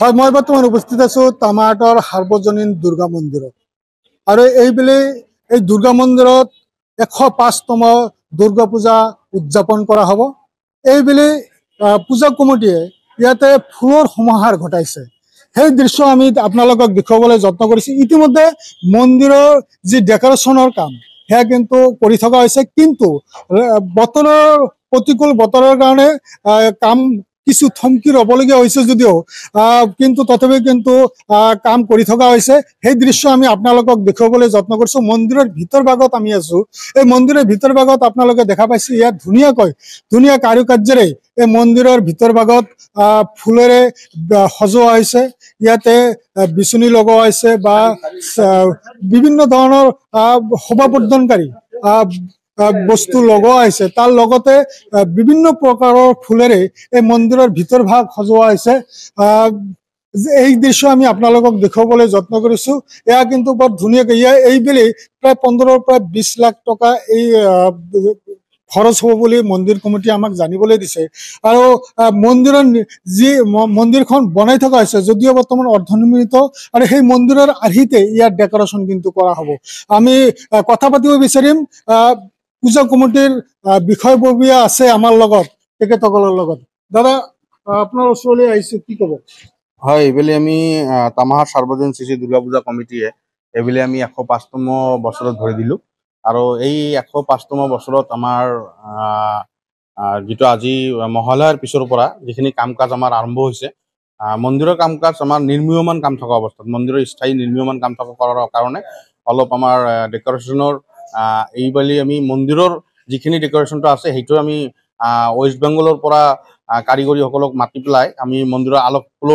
হয় মই বৰ্তমান উপস্থিত আছো টামাহাটৰ সাৰ্বজনীন দুৰ্গা মন্দিৰত আৰু এইবেলি এই দুৰ্গা মন্দিৰত এশ পাঁচতম দুৰ্গা পূজা উদযাপন কৰা হ'ব এইবেলি পূজা কমিটিয়ে ইয়াতে ফুলৰ সমাহাৰ ঘটাইছে সেই দৃশ্য আমি আপোনালোকক দেখুৱাবলৈ যত্ন কৰিছোঁ ইতিমধ্যে মন্দিৰৰ যি ডেকৰেশ্যনৰ কাম সেয়া কিন্তু কৰি থকা হৈছে কিন্তু বতৰৰ প্ৰতিকূল বতৰৰ কাৰণে কাম কিছু থমকি ৰবলগীয়া হৈছে যদিও কিন্তু তথাপিও কিন্তু কাম কৰি থকা হৈছে সেই দৃশ্য আমি আপোনালোকক দেখুৱাবলৈ যত্ন কৰিছোঁ মন্দিৰৰ ভিতৰ ভাগত আমি আছো এই মন্দিৰৰ ভিতৰ ভাগত আপোনালোকে দেখা পাইছে ইয়াত ধুনীয়াকৈ ধুনীয়া কাৰুকাৰ্যৰে এই মন্দিৰৰ ভিতৰ ভাগত আহ ফুলেৰে সজোৱা হৈছে ইয়াতে বিচনি লগোৱা হৈছে বা বিভিন্ন ধৰণৰ শোভা বৰ্ধনকাৰী বস্তু লগোৱা হৈছে তাৰ লগতে বিভিন্ন প্ৰকাৰৰ ফুলেৰে এই মন্দিৰৰ ভিতৰ ভাগ সজোৱা হৈছে এই দৃশ্য আমি আপোনালোকক দেখুৱাবলৈ যত্ন কৰিছো এয়া কিন্তু বৰ ধুনীয়াকৈ ইয়াৰ এইবেলি প্ৰায় পোন্ধৰৰ পৰা বিশ লাখ টকা এই খৰচ হ'ব বুলি মন্দিৰ কমিটিয়ে আমাক জানিবলৈ দিছে আৰু মন্দিৰৰ যি মন্দিৰখন বনাই থকা হৈছে যদিও বৰ্তমান অৰ্ধ নিৰ্মিত আৰু সেই মন্দিৰৰ আৰ্হিতে ইয়াৰ ডেকৰেশ্যন কিন্তু কৰা হ'ব আমি কথা পাতিব বিচাৰিম পূজা কমিটিৰ বিষয়ববীয়া আছে আমাৰ লগত দাদা আপোনাৰ ওচৰলৈ আহিছে কি ক'ব হয় এইবেলি আমি তামাহাৰ সাৰ্বজনীন শ্ৰী শ্ৰী দুৰ্গা পূজা কমিটিয়ে এইবেলি আমি এশ পাঁচতম বছৰত ভৰি দিলোঁ আৰু এই এশ পাঁচতম বছৰত আমাৰ যিটো আজি মহালয়াৰ পিছৰ পৰা যিখিনি কাম কাজ আমাৰ আৰম্ভ হৈছে মন্দিৰৰ কাম কাজ আমাৰ নিৰ্মীয়মান কাম থকা অৱস্থাত মন্দিৰৰ স্থায়ী নিৰ্মীয়মান কাম থকা কৰাৰ কাৰণে অলপ আমাৰ ডেকৰেশ্যনৰ এইবালি আমি মন্দিৰৰ যিখিনি ডেকৰেশ্যনটো আছে সেইটো আমি ৱেষ্ট বেংগলৰ পৰা কাৰিকৰীসকলক মাতি পেলাই আমি মন্দিৰৰ আলোক ফুল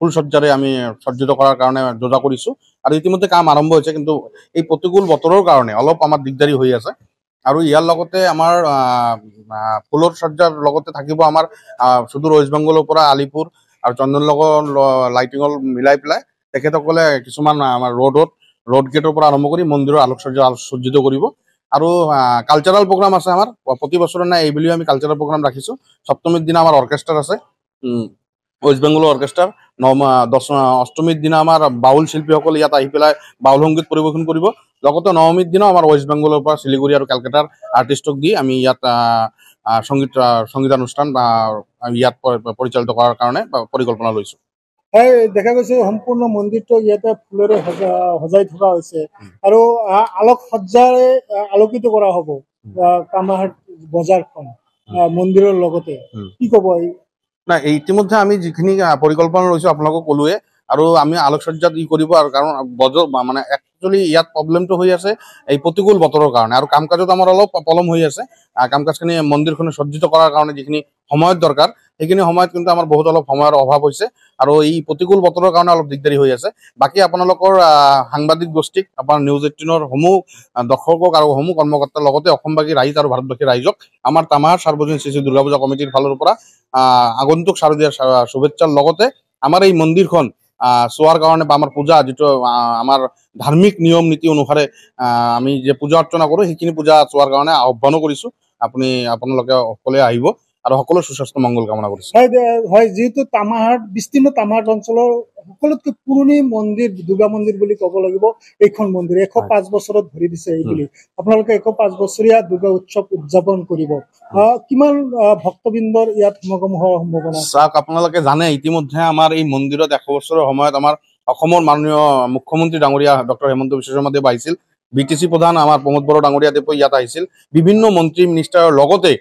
ফুলচজ্জাৰে আমি সজ্জিত কৰাৰ কাৰণে যোজা কৰিছোঁ আৰু ইতিমধ্যে কাম আৰম্ভ হৈছে কিন্তু এই প্ৰতিকূল বতৰৰ কাৰণে অলপ আমাৰ দিগদাৰী হৈ আছে আৰু ইয়াৰ লগতে আমাৰ ফুলৰ চৰ্জাৰ লগতে থাকিব আমাৰ সুদূৰ ৱেষ্ট বেংগলৰ পৰা আলিপুৰ আৰু চন্দনলগৰ লাইটিঙৰ মিলাই পেলাই তেখেতসকলে কিছুমান আমাৰ ৰোডত ৰোড গেটৰ পৰা আৰম্ভ কৰি মন্দিৰৰ আলোকচৰ্য আলোকসজ্জিত কৰিব আৰু কালচাৰেল প্ৰগ্ৰাম আছে আমাৰ প্ৰতি বছৰে নাই এইবুলিও আমি কালচাৰেল প্ৰগ্ৰাম ৰাখিছোঁ সপ্তমীৰ দিনা আমাৰ অৰ্কেষ্টাৰ আছে ৱেষ্ট বেংগলৰ অৰ্কেষ্টাৰ ন দশ অষ্টমীৰ দিনা আমাৰ বাউল শিল্পীসকল ইয়াত আহি পেলাই বাউল সংগীত পৰিৱেশন কৰিব লগতে নৱমীৰ দিনাও আমাৰ ৱেষ্ট বেংগলৰ পৰা শিলিগুৰি আৰু কেলকাতাৰ আৰ্টিষ্টক দি আমি ইয়াত সংগীত সংগীতানুষ্ঠান বা ইয়াত পৰিচালিত কৰাৰ কাৰণে পৰিকল্পনা লৈছোঁ হয় দেখা গৈছে সম্পূৰ্ণ মন্দিৰটো ইয়াতে ফুলেৰে সজাই থকা হৈছে আৰু আলোক সজ্জাৰে আলোকিত কৰা হব কামাহাট বজাৰখন মন্দিৰৰ লগতে কি কব নাই ইতিমধ্যে আমি যিখিনি পৰিকল্পনা লৈছো আপোনালোকক কলোৱে আৰু আমি আলোকসজ্জাত ই কৰিব আৰু কাৰণ মানে একচুৱেলি ইয়াত প্ৰব্লেমটো হৈ আছে এই প্ৰতিকূল বতৰৰ কাৰণে আৰু কাম কাজত আমাৰ অলপ পলম হৈ আছে কাম কাজখিনি মন্দিৰখনে সজ্জিত কৰাৰ কাৰণে যিখিনি সময়ৰ দৰকাৰ সেইখিনি সময়ত কিন্তু আমাৰ বহুত অলপ সময়ৰ অভাৱ হৈছে আৰু এই প্ৰতিকূল বতৰৰ কাৰণে অলপ দিগদাৰী হৈ আছে বাকী আপোনালোকৰ সাংবাদিক গোষ্ঠীক আপোনাৰ নিউজ এইটিনৰ সমূহ দৰ্শকক আৰু সমূহ কৰ্মকৰ্তাৰ লগতে অসমবাসী ৰাইজ আৰু ভাৰতবাসী ৰাইজক আমাৰ তামাৰ সাৰ্বজনীন শ্ৰী শ্ৰী দুৰ্গা পূজা কমিটিৰ ফালৰ পৰা আগন্তুক শাৰদীয়া শুভেচ্ছাৰ লগতে আমাৰ এই মন্দিৰখন চোৱাৰ কাৰণে বা আমাৰ পূজা যিটো আমাৰ ধাৰ্মিক নিয়ম নীতি অনুসাৰে আমি যে পূজা অৰ্চনা কৰোঁ সেইখিনি পূজা চোৱাৰ কাৰণে আহ্বানো কৰিছোঁ আপুনি আপোনালোকে অকলে আহিব আৰু সকলো সুস্বাস্থ্য মংগল কামনা করছি হয় যেহেতু তামাহাট বিস্তীর্ণ তামাহাট অঞ্চল সকলতো পুরনি মন্দির দুর্গা মন্দির বলে কব লাগিব এইখান মন্দির এশ পাঁচ বছর ধরে দিছে এই বলে আপনাদের এশ পাঁচ বছরিয়া দুর্গা উৎসব উদযাপন করব কিমান ভক্তবৃন্দর ইয়াত সমাগম হওয়ার সম্ভাবনা চাক আপনাদের জানে ইতিমধ্যে আমাৰ এই মন্দিৰত এশ বছৰৰ সময়ত আমাৰ অসমৰ মাননীয় মুখ্যমন্ত্ৰী ডাঙৰীয়া ডক্টৰ হেমন্ত বিশ্ব শৰ্মাদেৱ শৰ্মাদেব আইসিল বিটিসি প্ৰধান আমাৰ প্ৰমোদ বড় ডাঙৰিয়া দেব ইয়াত আহিছিল বিভিন্ন মন্ত্ৰী মিনিষ্টাৰৰ লগতে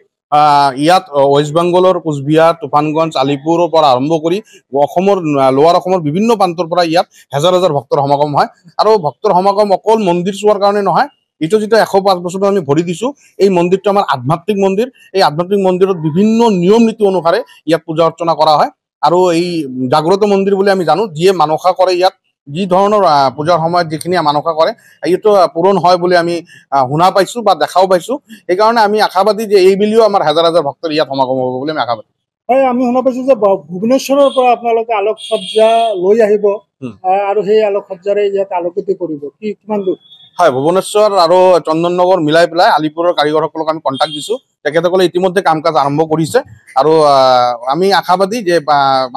ইয়াত ৱেষ্ট বেংগলৰ কোচবিহাৰ তুফানগঞ্জ আলিপুৰৰ পৰা আৰম্ভ কৰি অসমৰ লোৱাৰ অসমৰ বিভিন্ন প্ৰান্তৰ পৰা ইয়াত হেজাৰ হেজাৰ ভক্তৰ সমাগম হয় আৰু ভক্তৰ সমাগম অকল মন্দিৰ চোৱাৰ কাৰণে নহয় এইটো যেতিয়া এশ পাঁচ বছৰ আমি ভৰি দিছোঁ এই মন্দিৰটো আমাৰ আধ্যাত্মিক মন্দিৰ এই আধ্যাত্মিক মন্দিৰত বিভিন্ন নিয়ম নীতি অনুসাৰে ইয়াত পূজা অৰ্চনা কৰা হয় আৰু এই জাগ্ৰত মন্দিৰ বুলি আমি জানো যিয়ে মানসা কৰে ইয়াত যি ধৰণৰ পূজাৰ সময়ত যিখিনি মানসা কৰে এইটো পূৰণ হয় বুলি আমি শুনা পাইছোঁ বা দেখাও পাইছোঁ সেইকাৰণে আমি আশাবাদী যে এই বুলিও আমাৰ হাজাৰ হাজাৰ ভক্তৰ ইয়াত সমাগম হ'ব বুলি আমি আশাবাদী হয় আমি শুনা পাইছো যে ভুৱনেশ্বৰৰ পৰা আপোনালোকে আলোক সজ্জা লৈ আহিব আৰু সেই আলোক সজ্জাৰে ইয়াত আলোকিত কৰিব কি কিমান দূৰ হয় ভুৱনেশ্বৰ আৰু চন্দননগৰ মিলাই পেলাই আলিপুৰৰ কাৰিকৰসকলক আমি কণ্টেক্ট দিছো তেখেতসকলে ইতিমধ্যে কাম কাজ আৰম্ভ কৰিছে আৰু আমি আশাবাদী যে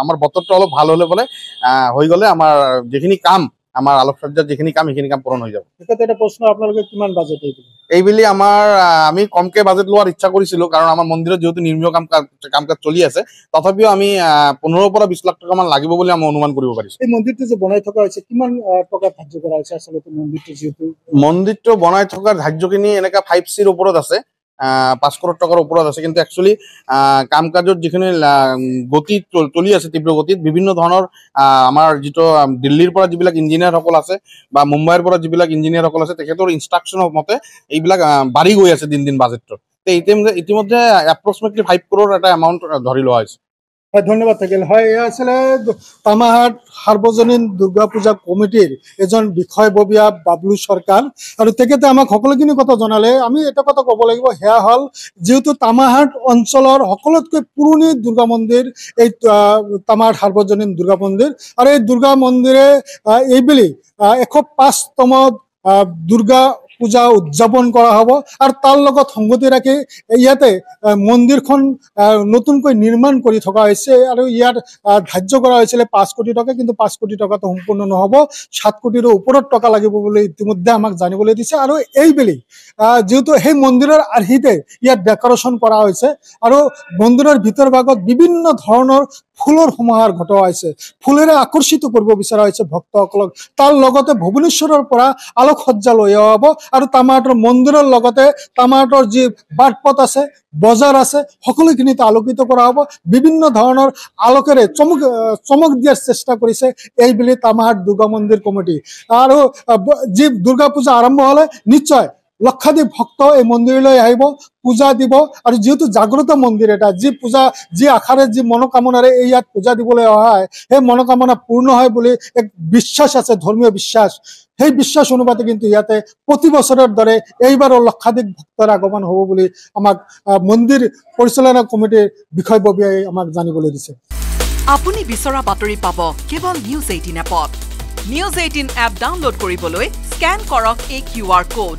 আমাৰ বতৰটো অলপ ভাল হ'লে বোলে হৈ গ'লে আমাৰ যিখিনি কাম আমাৰ আলোকচৰ্যাত যিখিনি কাম সেইখিনি কাম পূৰণ হৈ যাব আপোনালোকে কিমান বাজেট এইবুলি আমাৰ আমি কমকৈ বাজেট লোৱাৰ ইচ্ছা কৰিছিলোঁ কাৰণ আমাৰ মন্দিৰত যিহেতু নিৰ্মীয় কাম কাম কাজ চলি আছে তথাপিও আমি পোন্ধৰৰ পৰা বিশ লাখ টকামান লাগিব বুলি আমি অনুমান কৰিব পাৰিছো এই মন্দিৰটো যে বনাই থকা হৈছে কিমান টকা ধাৰ্য কৰা হৈছে আচলতে মন্দিৰটো যিহেতু মন্দিৰটো বনাই থকাৰ ধাৰ্যখিনি এনেকুৱা ফাইভ চিৰ ওপৰত আছে পাঁচ কোটি টকাৰ ওপৰত আছে কিন্তু একচুৱেলি কাম কাজত যিখিনি গতি চলি আছে তীব্ৰ গতিত বিভিন্ন ধৰণৰ আমাৰ যিটো দিল্লীৰ পৰা যিবিলাক ইঞ্জিনিয়াৰসকল আছে বা মুম্বাইৰ পৰা যিবিলাক ইঞ্জিনিয়াৰসকল আছে তেখেতৰ ইনষ্ট্ৰাকশ্যনৰ মতে এইবিলাক বাঢ়ি গৈ আছে দিন দিন বাজেটটোত ইতিমধ্যে ইতিমধ্যে এপ্ৰক্সিমেটলি ফাইভ ক্ৰ'ৰ এটা এমাউণ্ট ধৰি লোৱা হৈছে হয় ধন্যবাদ থাকিল হয় এয়া আছিলে টামাহাট সাৰ্বজনীন দুৰ্গা পূজা কমিটিৰ এজন বিষয়ববীয়া বাবলু চৰকাৰ আৰু তেখেতে আমাক সকলোখিনি কথা জনালে আমি এটা কথা ক'ব লাগিব সেয়া হ'ল যিহেতু টামাহাট অঞ্চলৰ সকলোতকৈ পুৰণি দুৰ্গা মন্দিৰ এই টামাহাট সাৰ্বজনীন দুৰ্গা মন্দিৰ আৰু এই দুৰ্গা মন্দিৰে এইবেলি এশ পাঁচতম দুৰ্গা পূজা উদযাপন করা হব আর তার লগত সংগতি রাখে ইয়াতে মন্দির নতুনকৈ নির্মাণ করে থাকা হয়েছে আর ইয়ার ধার্য করা হয়েছিল পাঁচ কোটি টাকা কিন্তু পাঁচ কোটি টাকা তো সম্পূর্ণ নহব সাত কোটির উপর টাকা লাগিব বলে ইতিমধ্যে আমাক জানিলে দিছে আর এইবেলি যেহেতু সেই মন্দিরের আর্হিতে ইয়াত ডেকোরেশন করা হয়েছে আর মন্দিরের ভিতর ভাগত বিভিন্ন ধরনের ফুলৰ সমাহাৰ ঘটোৱাইছে ফুলেৰে আকৰ্ষিত কৰিব বিচৰা হৈছে ভক্তসকলক তাৰ লগতে ভুৱনেশ্বৰৰ পৰা আলোকসজ্জা লৈ অহা হ'ব আৰু টামাহাটৰ মন্দিৰৰ লগতে টামাহাটৰ যি বাটপথ আছে বজাৰ আছে সকলোখিনিতে আলোকিত কৰা হ'ব বিভিন্ন ধৰণৰ আলোকেৰে চমক চমক দিয়াৰ চেষ্টা কৰিছে এইবুলি টামাহাট দুৰ্গা মন্দিৰ কমিটি আৰু যি দুৰ্গা পূজা আৰম্ভ হ'লে নিশ্চয় লক্ষাধিক ভক্ত এই মন্দিৰলৈ আহিব পূজা দিব আৰু যিহেতু জাগ্রত মন্দিৰ এটা যি পূজা যি আশাৰে যি মনোকামনাৰে এই ইয়াত পূজা দিবলৈ অহা সেই মনোকামনা পূৰ্ণ হয় বুলি এক বিশ্বাস আছে ধৰ্মীয় বিশ্বাস সেই বিশ্বাস অনুপাতে কিন্তু ইয়াতে প্ৰতি বছৰৰ দৰে এইবাৰো লক্ষাধিক ভক্তৰ আগমন হ'ব বুলি আমাক মন্দিৰ পৰিচালনা কমিটিৰ বিষয়ববীয়াই আমাক জানিবলৈ দিছে আপুনি বিচৰা বাতৰি পাব কেৱল নিউজ এইটিন এপত নিউজ এইটিন এপ ডাউনলোড কৰিবলৈ স্কেন কৰক এই কিউ আৰ কোড